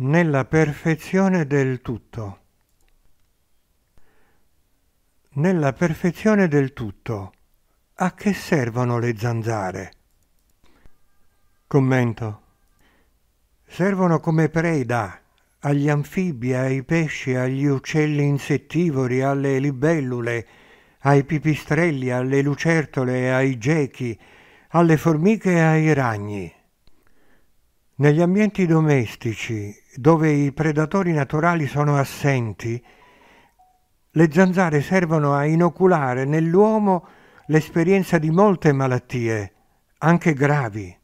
nella perfezione del tutto. Nella perfezione del tutto, a che servono le zanzare? Commento. Servono come preda agli anfibi, ai pesci, agli uccelli insettivori, alle libellule, ai pipistrelli, alle lucertole, ai gechi, alle formiche e ai ragni. Negli ambienti domestici, dove i predatori naturali sono assenti, le zanzare servono a inoculare nell'uomo l'esperienza di molte malattie, anche gravi.